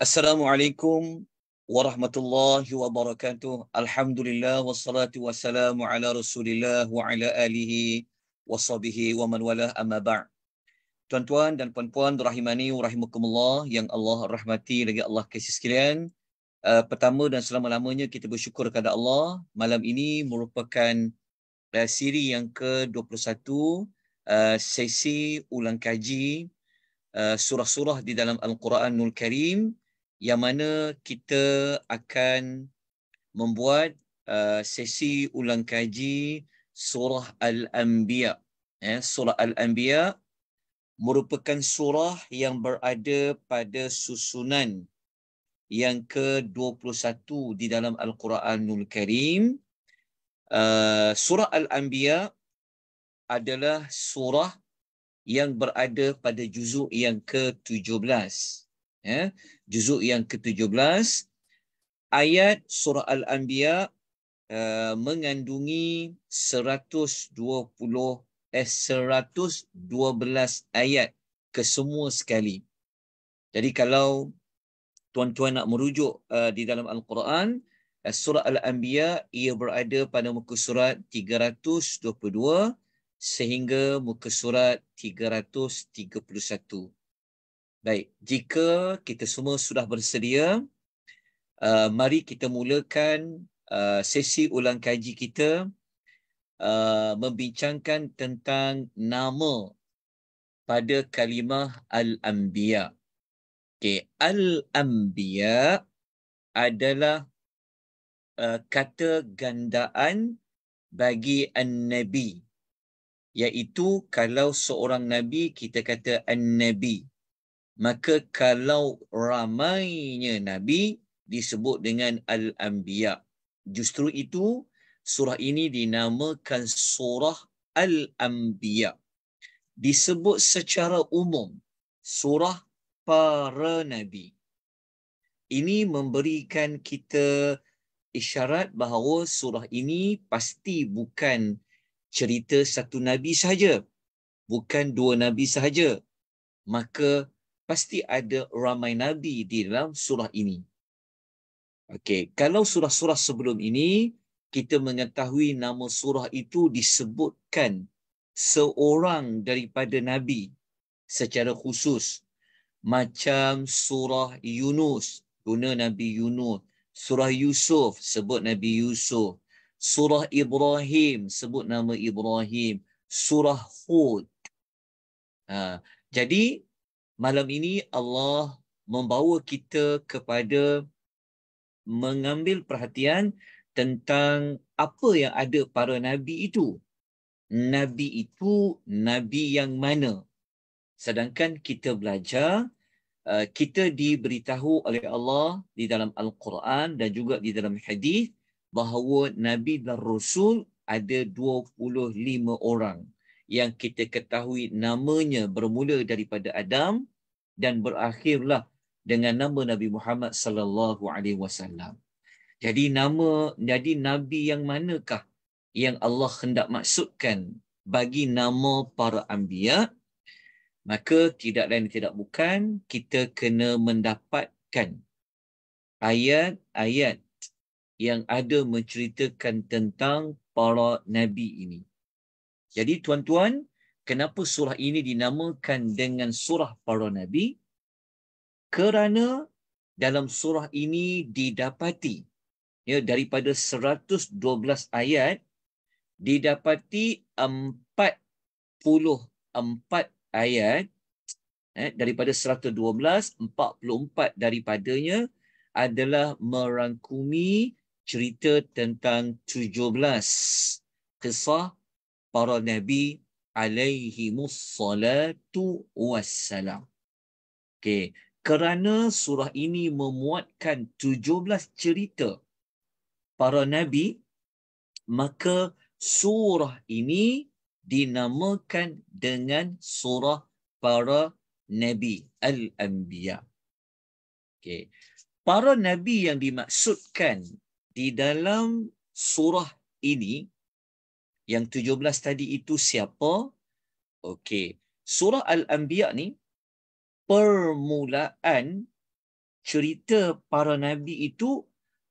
Assalamualaikum warahmatullahi wabarakatuh. Alhamdulillah wassalatu wassalamu ala Rasulillah wa ala alihi washabihi wa man wala amma ba'd. Tuan-tuan dan puan-puan rahimani wa rahimakumullah yang Allah rahmati lagi Allah kasih sekalian. Uh, pertama dan selama-lamanya kita bersyukur kepada Allah. Malam ini merupakan uh, siri yang ke-21 uh, sesi ulang kaji uh, surah-surah di dalam Al-Quranul Karim yang mana kita akan membuat uh, sesi ulang kaji surah al-anbiya eh, surah al-anbiya merupakan surah yang berada pada susunan yang ke-21 di dalam al-Quranul Karim uh, surah al-anbiya adalah surah yang berada pada juzuk yang ke-17 ya juzuk yang ke-17 ayat surah al-anbiya uh, mengandungi 120 eh 112 ayat kesemua sekali jadi kalau tuan-tuan nak merujuk uh, di dalam al-Quran uh, surah al-anbiya ia berada pada muka surat 322 sehingga muka surat 331. Baik, jika kita semua sudah bersedia, uh, mari kita mulakan uh, sesi ulang kaji kita uh, membincangkan tentang nama pada kalimah Al-Anbiya. Okay. Al-Anbiya adalah uh, kata gandaan bagi An-Nabi. Iaitu kalau seorang Nabi kita kata An-Nabi maka kalau ramainya nabi disebut dengan al-anbiya justru itu surah ini dinamakan surah al-anbiya disebut secara umum surah para nabi ini memberikan kita isyarat bahawa surah ini pasti bukan cerita satu nabi sahaja bukan dua nabi sahaja maka pasti ada ramai nabi di dalam surah ini. Okay, kalau surah-surah sebelum ini kita mengetahui nama surah itu disebutkan seorang daripada nabi secara khusus macam surah Yunus guna Nabi Yunus surah Yusuf sebut Nabi Yusuf surah Ibrahim sebut nama Ibrahim surah Hud ha, jadi malam ini Allah membawa kita kepada mengambil perhatian tentang apa yang ada para nabi itu. Nabi itu nabi yang mana? Sedangkan kita belajar uh, kita diberitahu oleh Allah di dalam Al-Quran dan juga di dalam hadis bahawa nabi dan rasul ada 25 orang yang kita ketahui namanya bermula daripada Adam dan berakhirlah dengan nama Nabi Muhammad sallallahu alaihi wasallam. Jadi nama jadi nabi yang manakah yang Allah hendak maksudkan bagi nama para anbiya? Maka tidak lain tidak bukan kita kena mendapatkan ayat-ayat yang ada menceritakan tentang para nabi ini. Jadi tuan-tuan, kenapa surah ini dinamakan dengan surah para nabi? kerana dalam surah ini didapati ya daripada 112 ayat didapati 44 ayat eh daripada 112 44 daripadanya adalah merangkumi cerita tentang 17 kisah para nabi alaihi musallatu wassalam. Okey, kerana surah ini memuatkan 17 cerita para nabi maka surah ini dinamakan dengan surah para nabi al-anbiya okey para nabi yang dimaksudkan di dalam surah ini yang 17 tadi itu siapa okey surah al-anbiya ni permulaan cerita para nabi itu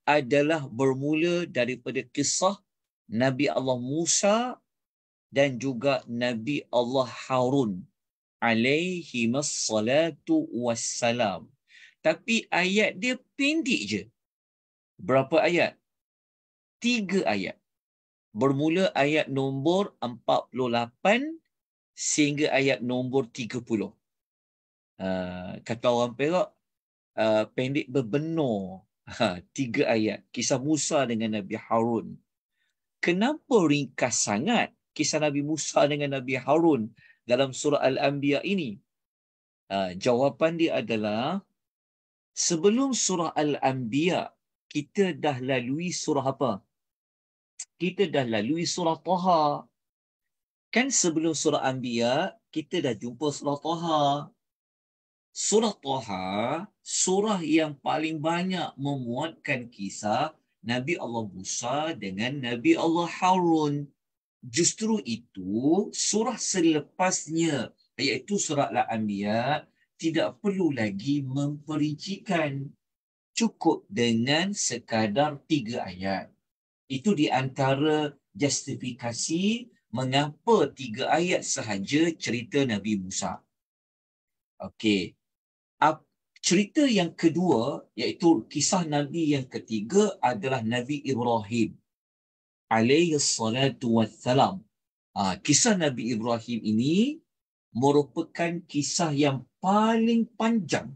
adalah bermula daripada kisah Nabi Allah Musa dan juga Nabi Allah Harun alaihi salatu wassalam. Tapi ayat dia pendek je. Berapa ayat? Tiga ayat. Bermula ayat nombor 48 sehingga ayat nombor Ah, kata orang Perak uh, pendek berbenar ha, tiga ayat kisah Musa dengan Nabi Harun kenapa ringkas sangat kisah Nabi Musa dengan Nabi Harun dalam surah Al-Anbiya ini uh, jawapan dia adalah sebelum surah Al-Anbiya kita dah lalui surah apa kita dah lalui surah Taha kan sebelum surah Anbiya kita dah jumpa surah Taha Surah Taha, surah yang paling banyak memuatkan kisah Nabi Allah Musa dengan Nabi Allah Harun. Justru itu, surah selepasnya, iaitu surah Al-Anbiya, tidak perlu lagi memperincikan. Cukup dengan sekadar tiga ayat. Itu di antara justifikasi mengapa tiga ayat sahaja cerita Nabi Musa. Okey cerita yang kedua iaitu kisah nabi yang ketiga adalah nabi Ibrahim alaihi salatu wassalam ha, kisah nabi Ibrahim ini merupakan kisah yang paling panjang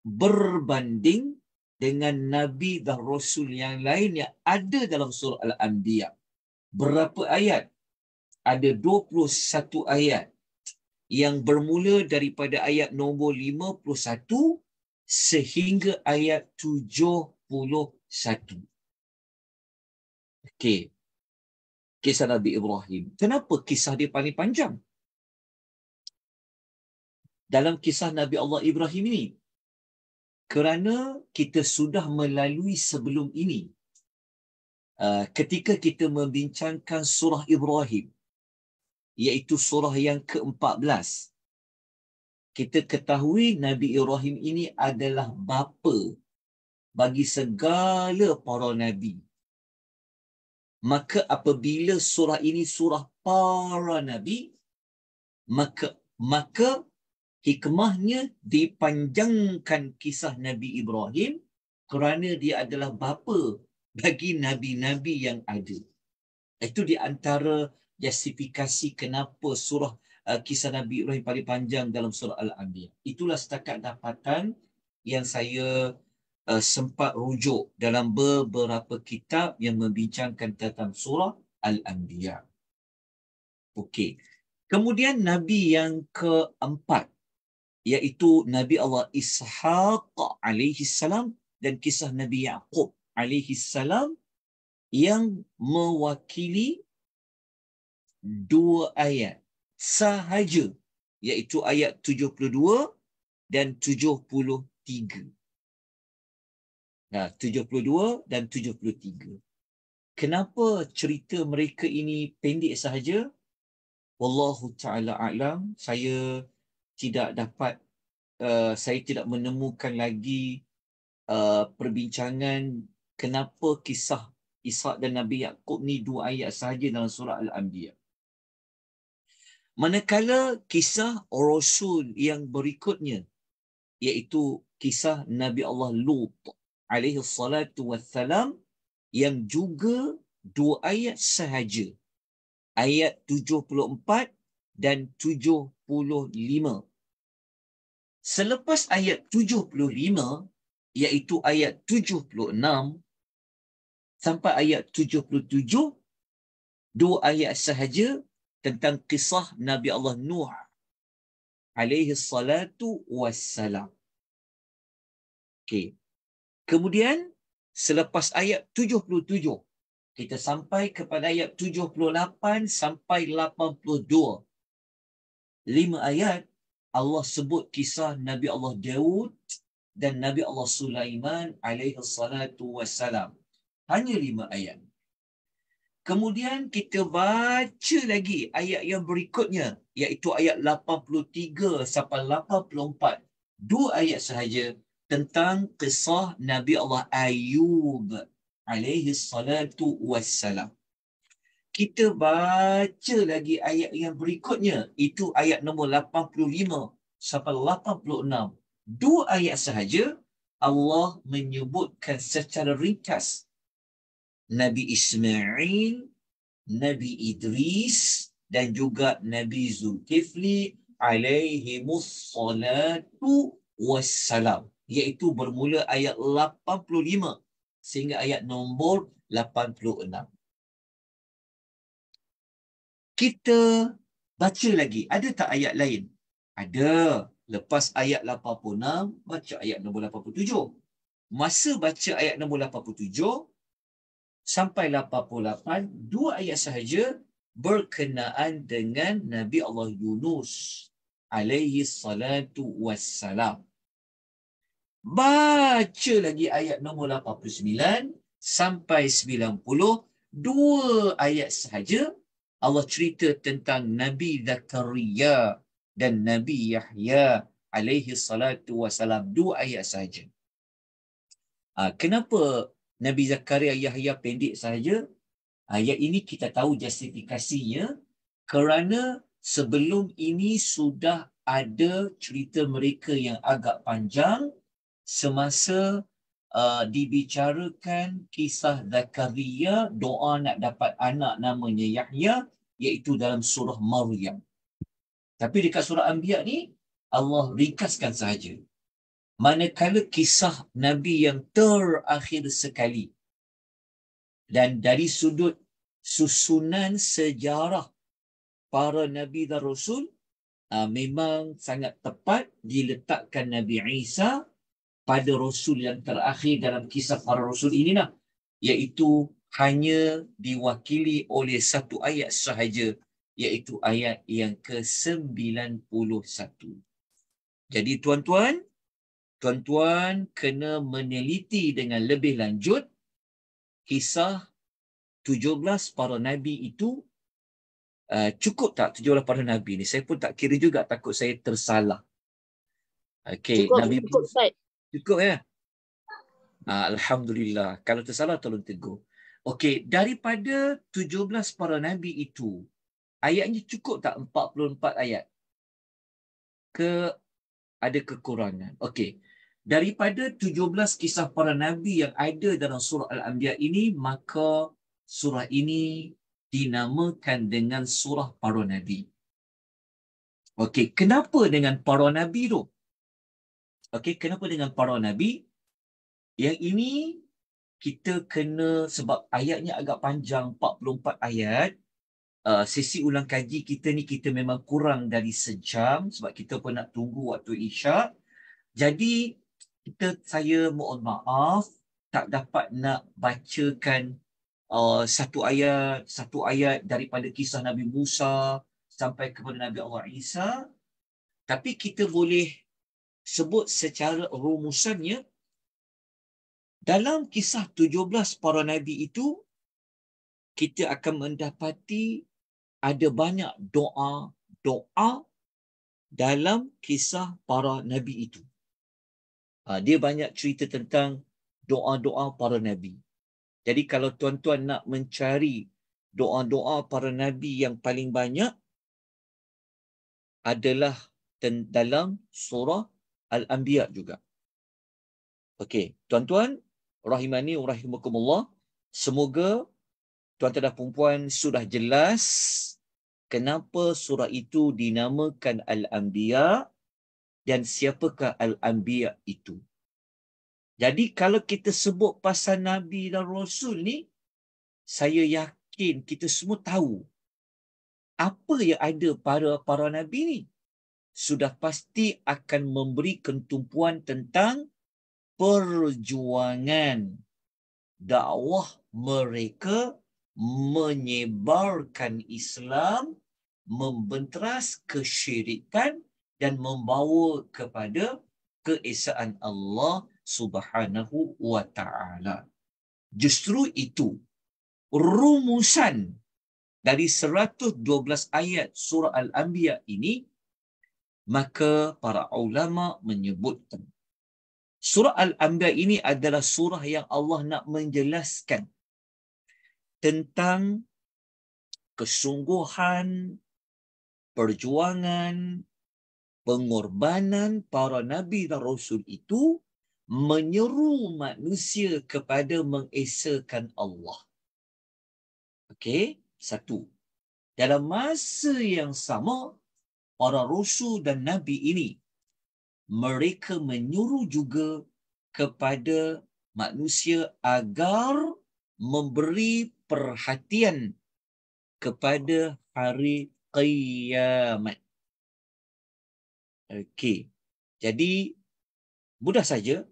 berbanding dengan nabi dan rasul yang lain yang ada dalam surah al-anbiya berapa ayat ada 21 ayat yang bermula daripada ayat nombor 51 sehingga ayat 71. Okey. Kisah Nabi Ibrahim. Kenapa kisah dia paling panjang? Dalam kisah Nabi Allah Ibrahim ini. Kerana kita sudah melalui sebelum ini. Ah, ketika kita membincangkan surah Ibrahim iaitu surah yang ke-14. Kita ketahui Nabi Ibrahim ini adalah bapa bagi segala para nabi. Maka apabila surah ini surah para nabi, maka maka hikmahnya dipanjangkan kisah Nabi Ibrahim kerana dia adalah bapa bagi nabi-nabi yang ada. Itu di antara justifikasi kenapa surah uh, kisah Nabi Ibrahim paling panjang dalam surah Al-Anbiya. Itulah setakat dapatan yang saya uh, sempat rujuk dalam beberapa kitab yang membincangkan tentang surah Al-Anbiya. Okey. Kemudian Nabi yang keempat iaitu Nabi Allah Ishaq alaihi salam dan kisah Nabi Yaqub alaihi salam yang mewakili dua ayat sahaja iaitu ayat 72 dan 73. Nah, 72 dan 73. Kenapa cerita mereka ini pendek sahaja? Wallahu taala a'lam. Saya tidak dapat uh, saya tidak menemukan lagi uh, perbincangan kenapa kisah Ishak dan Nabi Yaakob ni dua ayat sahaja dalam surah Al-Anbiya. Manakala kisah Rasul yang berikutnya, iaitu kisah Nabi Allah Lut alaihi salatu wassalam yang juga dua ayat sahaja. Ayat 74 dan 75. Selepas ayat 75, iaitu ayat 76, sampai ayat 77, dua ayat sahaja tentang kisah Nabi Allah Nuh alaihi salatu wassalam. Okey. Kemudian selepas ayat 77 kita sampai kepada ayat 78 sampai 82. Lima ayat Allah sebut kisah Nabi Allah Daud dan Nabi Allah Sulaiman alaihi salatu wassalam. Hanya lima ayat. Kemudian kita baca lagi ayat yang berikutnya iaitu ayat 83 sampai 84. Dua ayat sahaja tentang kisah Nabi Allah Ayub alaihi salatu wassalam. Kita baca lagi ayat yang berikutnya itu ayat nombor 85 sampai 86. Dua ayat sahaja Allah menyebutkan secara ringkas Nabi Ismail, Nabi Idris dan juga Nabi Zulkifli alaihi salatu wassalam. Iaitu bermula ayat 85 sehingga ayat nombor 86. Kita baca lagi. Ada tak ayat lain? Ada. Lepas ayat 86, baca ayat nombor 87. Masa baca ayat nombor sampai 88 dua ayat sahaja berkenaan dengan Nabi Allah Yunus alaihi salatu wassalam. Baca lagi ayat nombor 89 sampai 90 dua ayat sahaja Allah cerita tentang Nabi Zakaria dan Nabi Yahya alaihi salatu wassalam dua ayat sahaja. Ah, kenapa Nabi Zakaria Yahya pendek saja, Ayat ini kita tahu justifikasinya kerana sebelum ini sudah ada cerita mereka yang agak panjang semasa uh, dibicarakan kisah Zakaria doa nak dapat anak namanya Yahya iaitu dalam surah Maryam. Tapi dekat surah Anbiya ni Allah ringkaskan sahaja manakala kisah Nabi yang terakhir sekali. Dan dari sudut susunan sejarah para Nabi dan Rasul, uh, memang sangat tepat diletakkan Nabi Isa pada Rasul yang terakhir dalam kisah para Rasul ini. Nah, iaitu hanya diwakili oleh satu ayat sahaja, iaitu ayat yang ke-91. Jadi tuan-tuan, tuan-tuan kena meneliti dengan lebih lanjut kisah 17 para nabi itu uh, cukup tak 17 para nabi ni saya pun tak kira juga takut saya tersalah okey nabi cukup Ustaz cukup ya ah, alhamdulillah kalau tersalah tolong tegur okey daripada 17 para nabi itu ayatnya cukup tak 44 ayat ke ada kekurangan okey daripada 17 kisah para nabi yang ada dalam surah al-anbiya ini maka surah ini dinamakan dengan surah para nabi okey kenapa dengan para nabi tu okey kenapa dengan para nabi yang ini kita kena sebab ayatnya agak panjang 44 ayat Uh, sesi ulang kaji kita ni kita memang kurang dari sejam sebab kita pun nak tunggu waktu isyak. Jadi kita saya mohon maaf tak dapat nak bacakan uh, satu ayat satu ayat daripada kisah Nabi Musa sampai kepada Nabi Allah Isa tapi kita boleh sebut secara rumusannya dalam kisah 17 para nabi itu kita akan mendapati ada banyak doa-doa dalam kisah para nabi itu uh, dia banyak cerita tentang doa-doa para nabi. Jadi kalau tuan-tuan nak mencari doa-doa para nabi yang paling banyak adalah dalam surah Al-Anbiya juga. Okey, tuan-tuan rahimani wa rahimakumullah, semoga tuan-tuan dan puan-puan sudah jelas kenapa surah itu dinamakan Al-Anbiya' dan siapakah al-anbiya itu jadi kalau kita sebut pasal nabi dan rasul ni saya yakin kita semua tahu apa yang ada pada para nabi ni sudah pasti akan memberi ketumpuan tentang perjuangan dakwah mereka menyebarkan Islam membenteras kesyirikan dan membawa kepada keesaan Allah Subhanahu wa taala. Justru itu rumusan dari 112 ayat surah Al-Anbiya ini maka para ulama menyebutkan surah Al-Anbiya ini adalah surah yang Allah nak menjelaskan tentang kesungguhan perjuangan pengorbanan para nabi dan rasul itu menyeru manusia kepada mengesakan Allah. Okey, satu. Dalam masa yang sama, para rasul dan nabi ini mereka menyuruh juga kepada manusia agar memberi perhatian kepada hari kiamat. Okey. Jadi mudah saja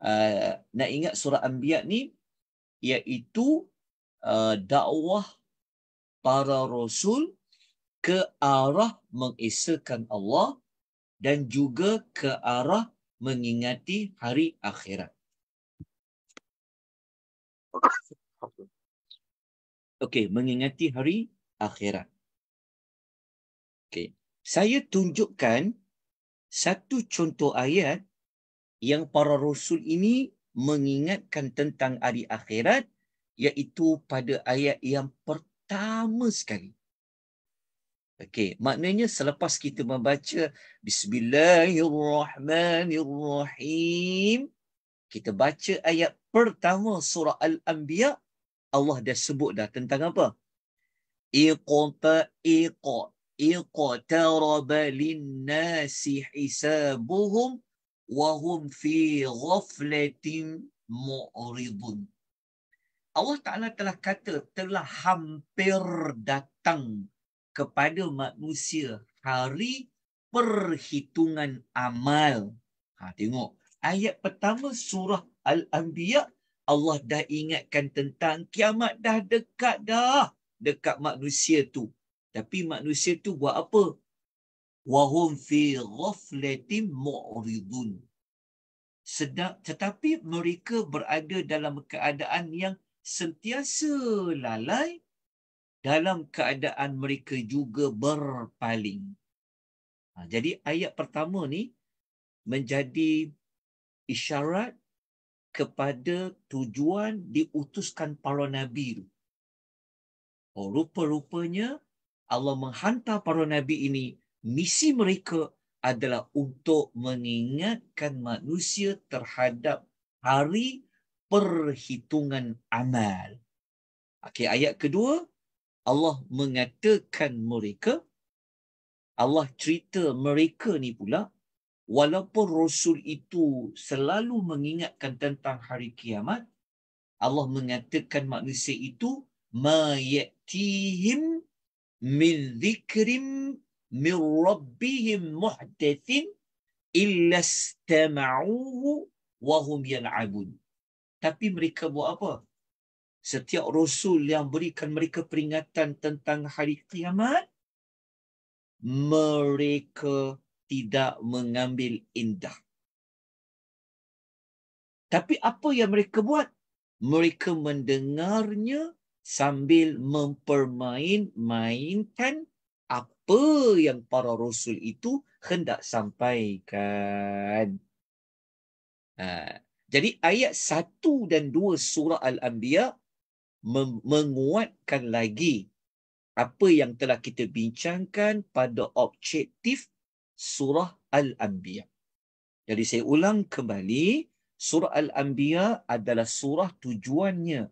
uh, nak ingat surah Anbiya ni iaitu uh, dakwah para rasul ke arah mengesakan Allah dan juga ke arah mengingati hari akhirat. Okey, mengingati hari akhirat. Okey. Saya tunjukkan satu contoh ayat yang para rasul ini mengingatkan tentang hari akhirat iaitu pada ayat yang pertama sekali. Okey, maknanya selepas kita membaca Bismillahirrahmanirrahim, kita baca ayat pertama surah Al-Anbiya, Allah dah sebut dah tentang apa? Iqta iqta اقترب للناس حسابهم وهم fi غفلة معرضون Allah Ta'ala telah kata telah hampir datang kepada manusia hari perhitungan amal. Ha, tengok. Ayat pertama surah Al-Anbiya, Allah dah ingatkan tentang kiamat dah dekat dah dekat manusia tu. Tapi manusia tu buat apa? Wahum fi ghaflatin mu'ridun. Sedap, tetapi mereka berada dalam keadaan yang sentiasa lalai dalam keadaan mereka juga berpaling. Ha, jadi ayat pertama ni menjadi isyarat kepada tujuan diutuskan para nabi tu. Oh, rupa-rupanya Allah menghantar para nabi ini misi mereka adalah untuk mengingatkan manusia terhadap hari perhitungan amal. Okey ayat kedua Allah mengatakan mereka Allah cerita mereka ni pula walaupun rasul itu selalu mengingatkan tentang hari kiamat Allah mengatakan manusia itu mayatihim min zikrim min rabbihim muhdathin illa istama'uhu wa hum yal'abun. Tapi mereka buat apa? Setiap rasul yang berikan mereka peringatan tentang hari kiamat, mereka tidak mengambil indah. Tapi apa yang mereka buat? Mereka mendengarnya sambil mempermain-mainkan apa yang para rasul itu hendak sampaikan. Ha. Jadi ayat satu dan dua surah Al-Anbiya menguatkan lagi apa yang telah kita bincangkan pada objektif surah Al-Anbiya. Jadi saya ulang kembali, surah Al-Anbiya adalah surah tujuannya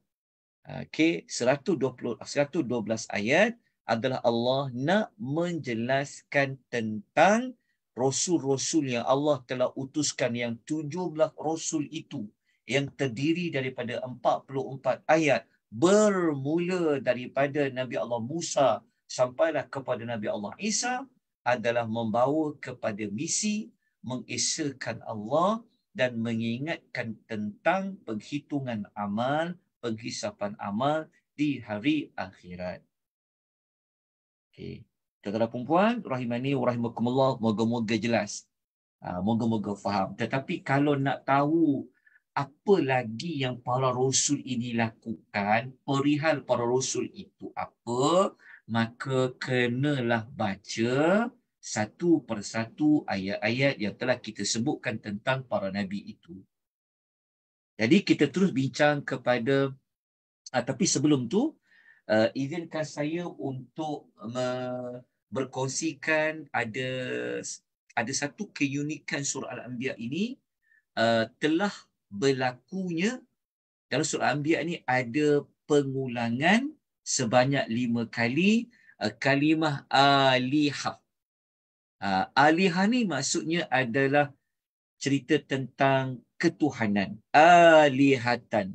Okay, 120, 112 ayat adalah Allah nak menjelaskan tentang rasul-rasul yang Allah telah utuskan yang 17 rasul itu yang terdiri daripada 44 ayat bermula daripada Nabi Allah Musa sampailah kepada Nabi Allah Isa adalah membawa kepada misi mengesahkan Allah dan mengingatkan tentang penghitungan amal penghisapan amal di hari akhirat. Okey. Tuan-tuan dan puan-puan, rahimani wa rahimakumullah, moga-moga jelas. Ah, moga-moga faham. Tetapi kalau nak tahu apa lagi yang para rasul ini lakukan, perihal para rasul itu apa, maka kenalah baca satu persatu ayat-ayat yang telah kita sebutkan tentang para nabi itu. Jadi kita terus bincang kepada uh, tapi sebelum tu uh, izinkan saya untuk me- berkongsikan ada ada satu keunikan surah al-anbiya ini uh, telah berlakunya dalam surah al-anbiya ini ada pengulangan sebanyak lima kali uh, kalimah alihah. Uh, alihah ni maksudnya adalah cerita tentang ketuhanan. Alihatan.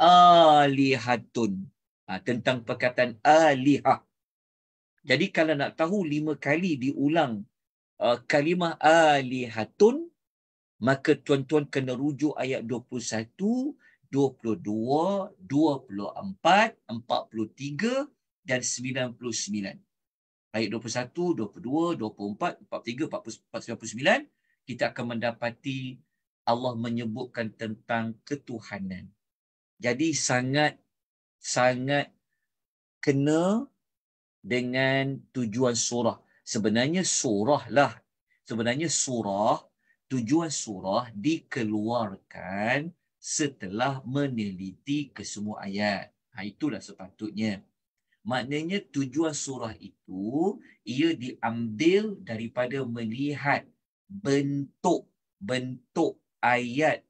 Alihatun. Ha, tentang perkataan alihah. Jadi kalau nak tahu lima kali diulang uh, kalimah alihatun, maka tuan-tuan kena rujuk ayat 21, 22, 24, 43 dan 99. Ayat 21, 22, 24, 43, 49, kita akan mendapati Allah menyebutkan tentang ketuhanan. Jadi sangat sangat kena dengan tujuan surah. Sebenarnya surah lah. Sebenarnya surah, tujuan surah dikeluarkan setelah meneliti kesemua ayat. Ha, itulah sepatutnya. Maknanya tujuan surah itu ia diambil daripada melihat bentuk bentuk ayat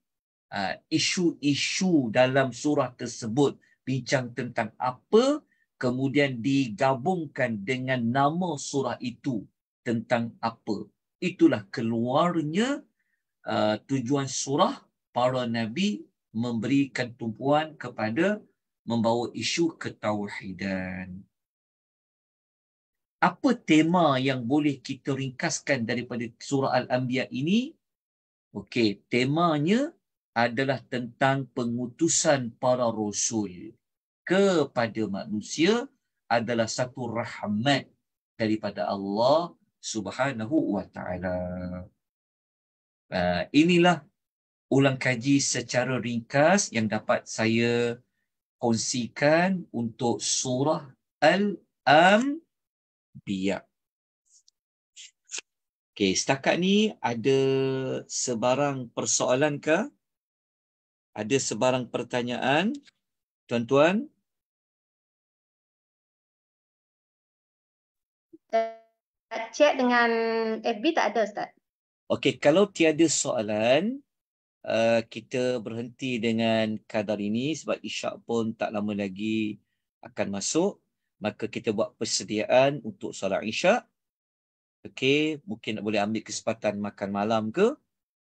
ah, isu-isu uh, dalam surah tersebut bincang tentang apa kemudian digabungkan dengan nama surah itu tentang apa itulah keluarnya uh, tujuan surah para nabi memberikan tumpuan kepada membawa isu ketauhidan apa tema yang boleh kita ringkaskan daripada surah al-anbiya ini Okey, temanya adalah tentang pengutusan para rasul kepada manusia adalah satu rahmat daripada Allah Subhanahu wa taala. Ah, inilah ulang kaji secara ringkas yang dapat saya kongsikan untuk surah Al-Anbiya. Okey, setakat ni ada sebarang persoalan ke? Ada sebarang pertanyaan? Tuan-tuan? Chat dengan FB tak ada, Ustaz. Okey, kalau tiada soalan, uh, kita berhenti dengan kadar ini sebab Isyak pun tak lama lagi akan masuk. Maka kita buat persediaan untuk solat Isyak. Okay, mungkin nak boleh ambil kesempatan makan malam ke.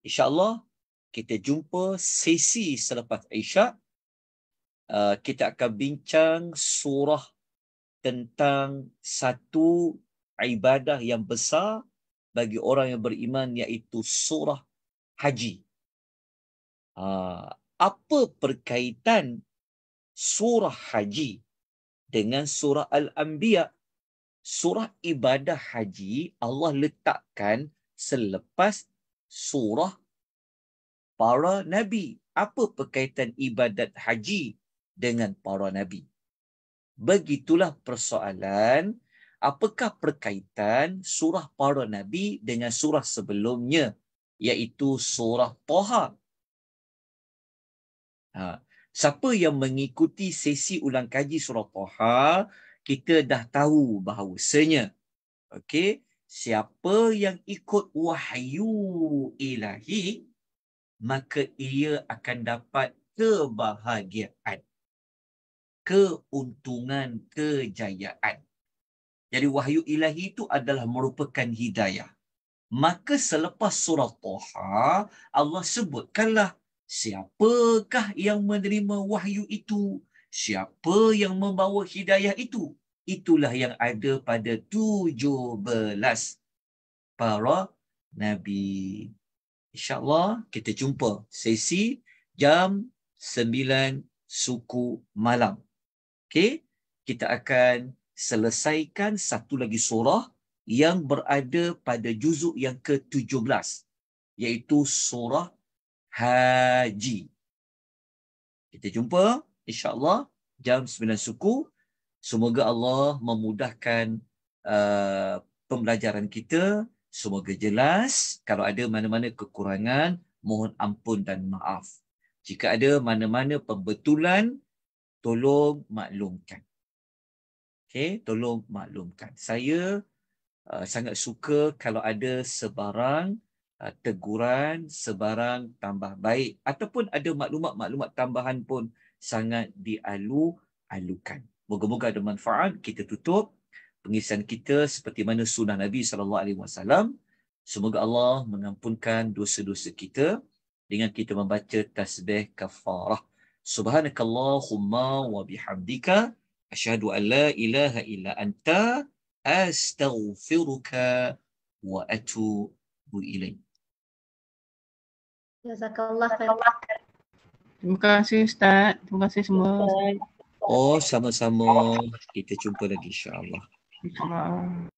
InsyaAllah, kita jumpa sesi selepas Isyak. Uh, kita akan bincang surah tentang satu ibadah yang besar bagi orang yang beriman iaitu surah haji. Uh, apa perkaitan surah haji dengan surah Al-Anbiya' surah ibadah haji Allah letakkan selepas surah para nabi. Apa perkaitan ibadat haji dengan para nabi? Begitulah persoalan apakah perkaitan surah para nabi dengan surah sebelumnya iaitu surah Toha. Ha. Siapa yang mengikuti sesi ulang kaji surah Toha kita dah tahu bahawasanya okey siapa yang ikut wahyu ilahi maka ia akan dapat kebahagiaan keuntungan kejayaan jadi wahyu ilahi itu adalah merupakan hidayah maka selepas surah Taha, Allah sebutkanlah siapakah yang menerima wahyu itu siapa yang membawa hidayah itu itulah yang ada pada tujuh belas. para nabi insyaallah kita jumpa sesi jam sembilan suku malam Okay, kita akan selesaikan satu lagi surah yang berada pada juzuk yang ke-17 iaitu surah haji kita jumpa insyaAllah jam 9 suku. Semoga Allah memudahkan uh, pembelajaran kita. Semoga jelas. Kalau ada mana-mana kekurangan, mohon ampun dan maaf. Jika ada mana-mana pembetulan, tolong maklumkan. Okay, tolong maklumkan. Saya uh, sangat suka kalau ada sebarang uh, teguran, sebarang tambah baik ataupun ada maklumat-maklumat tambahan pun sangat dialu-alukan. Moga-moga ada manfaat. Kita tutup pengisian kita seperti mana sunnah Nabi SAW. Semoga Allah mengampunkan dosa-dosa kita dengan kita membaca tasbih kafarah. Subhanakallahumma wa bihamdika asyhadu an la ilaha illa anta astaghfiruka wa atubu ilaik. Jazakallah khairan. Terima kasih Ustaz. Terima kasih semua. Oh, sama-sama. Kita jumpa lagi insya-Allah. Insya-Allah.